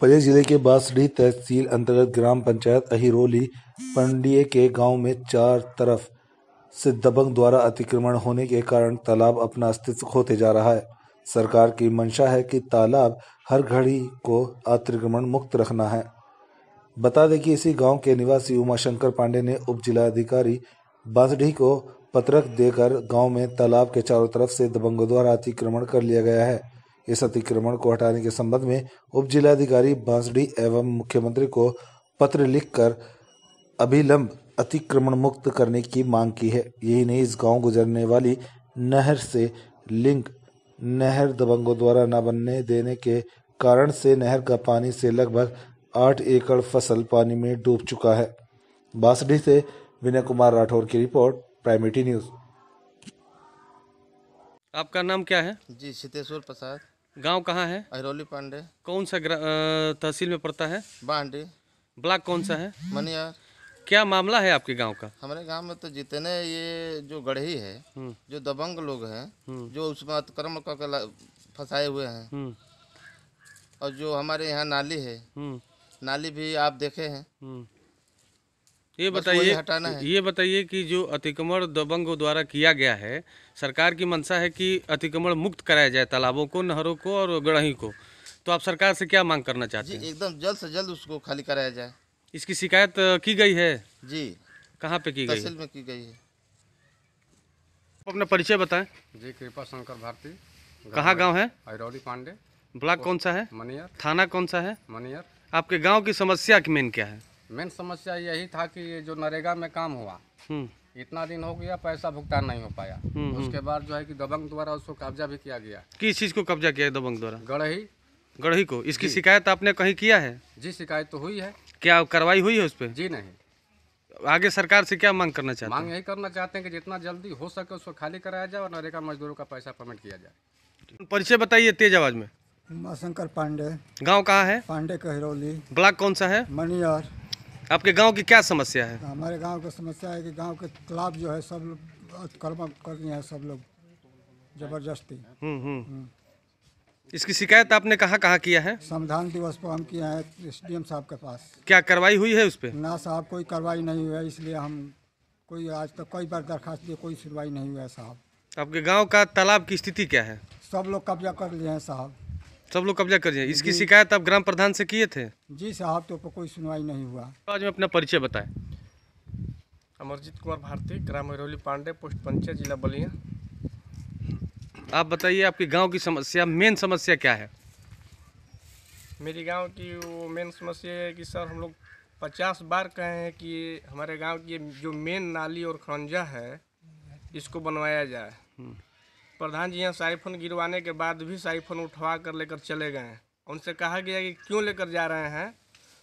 पलिया जिले के बासडी तहसील अंतर्गत ग्राम पंचायत अहिरोली पंडिये के गांव में चार तरफ से दबंग द्वारा अतिक्रमण होने के कारण तालाब अपना अस्तित्व खोते जा रहा है सरकार की मंशा है कि तालाब हर घड़ी को अतिक्रमण मुक्त रखना है बता दें कि इसी गांव के निवासी उमाशंकर पांडे ने उप जिलाधिकारी बासडी को पत्रक देकर गांव में तालाब के चारों तरफ से दबंगों द्वारा अतिक्रमण कर लिया गया है इस अतिक्रमण को हटाने के संबंध में उप जिलाधिकारी बांसडी एवं मुख्यमंत्री को पत्र लिखकर अभिलंब अतिक्रमण मुक्त करने की मांग की है यही नहीं इस गांव गुजरने वाली नहर से लिंक नहर दबंगों द्वारा न बनने देने के कारण से नहर का पानी से लगभग आठ एकड़ फसल पानी में डूब चुका है बासडी से विनय कुमार राठौर की रिपोर्ट प्राइमेटी न्यूज आपका नाम क्या है जी क्षितेश्वर प्रसाद गांव कहाँ है अहरौली पांडे कौन सा तहसील में पड़ता है बांडी ब्लॉक कौन सा है मनियार क्या मामला है आपके गांव का हमारे गांव में तो जितने ये जो गढ़ही है हम्म। जो दबंग लोग हैं हम्म। जो उसमें अतिक्रम करके फंसाए हुए हैं हम्म। और जो हमारे यहाँ नाली है नाली भी आप देखे हैं ये बताइए हटाना है ये बताइए कि जो अतिक्रमण दबंग द्वारा किया गया है सरकार की मंशा है कि अतिक्रमण मुक्त कराया जाए तालाबों को नहरों को और गढ़ही को तो आप सरकार से क्या मांग करना चाहते हैं एकदम जल्द से जल्द उसको खाली कराया जाए इसकी शिकायत की गई है जी कहाँ पे की गई है? में की गई है अपना परिचय बताएं जी कृपा शंकर भारती कहाँ गांव है अरौली पांडे ब्लॉक कौन सा है मनियर थाना कौन सा है मनियर आपके गांव की समस्या मेन क्या है मेन समस्या यही था कि ये जो नरेगा में काम हुआ हम्म। इतना दिन हो गया पैसा भुगतान नहीं हो पाया हम्म, हम्म। उसके बाद जो है कि दबंग द्वारा उसको कब्जा भी किया गया किस चीज को कब्जा किया दबंग द्वारा गढ़ही गढ़ही को इसकी शिकायत आपने कहीं किया है जी शिकायत तो हुई है क्या कार्रवाई हुई है उस पर जी नहीं आगे सरकार से क्या मांग करना चाहते हैं मांग यही करना चाहते हैं कि जितना जल्दी हो सके उसको खाली कराया जाए और नरेगा मजदूरों का पैसा पेमेंट किया जाए परिचय बताइए तेज आवाज में उमाशंकर पांडे गांव कहाँ है पांडे कहरौली ब्लॉक कौन सा है मनियार आपके गांव की क्या समस्या है हाँ, हमारे गांव का समस्या है कि गांव के तालाब जो है सब लोग कर्म कर रहे हैं सब लोग जबरदस्ती हम्म, हम्म। हम्म। इसकी शिकायत आपने कहाँ कहाँ किया है संविधान दिवस पर हम किया है एस साहब के पास क्या कार्रवाई हुई है उस पर ना साहब कोई कार्रवाई नहीं हुई है इसलिए हम कोई आज तक कई बार दरखास्त दी कोई सुनवाई नहीं हुआ है साहब आपके गांव का तालाब की स्थिति क्या है सब लोग कब्जा कर लिए हैं साहब सब लोग कब्जा कर इसकी शिकायत आप ग्राम प्रधान से किए थे जी साहब तो कोई सुनवाई नहीं हुआ तो आज मैं अपना परिचय बताए अमरजीत कुमार भारती ग्राम वैरौली पांडे पोस्ट पंचायत जिला बलिया आप बताइए आपके गांव की समस्या मेन समस्या क्या है मेरे गांव की वो मेन समस्या है कि सर हम लोग पचास बार कहे हैं कि हमारे गांव की जो मेन नाली और खंजा है इसको बनवाया जाए हम्म। प्रधान जी यहाँ सारी फ़ोन गिरवाने के बाद भी साइफोन फ़ोन उठवा कर लेकर चले गए हैं उनसे कहा गया कि क्यों लेकर जा रहे हैं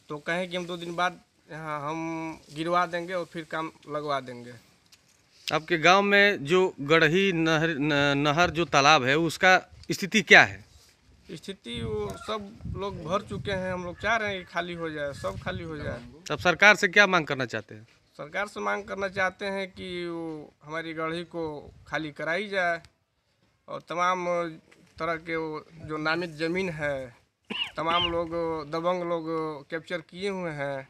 तो कहें कि हम दो दिन बाद यहाँ हम गिरवा देंगे और फिर काम लगवा देंगे आपके गांव में जो गढ़ही नहर नहर जो तालाब है उसका स्थिति क्या है स्थिति वो सब लोग भर चुके हैं हम लोग चाह रहे हैं कि खाली हो जाए सब खाली हो जाए अब सरकार से क्या मांग करना चाहते हैं सरकार से मांग करना चाहते हैं कि वो हमारी गढ़ी को खाली कराई जाए और तमाम तरह के जो नामित ज़मीन है तमाम लोग दबंग लोग कैप्चर किए हुए हैं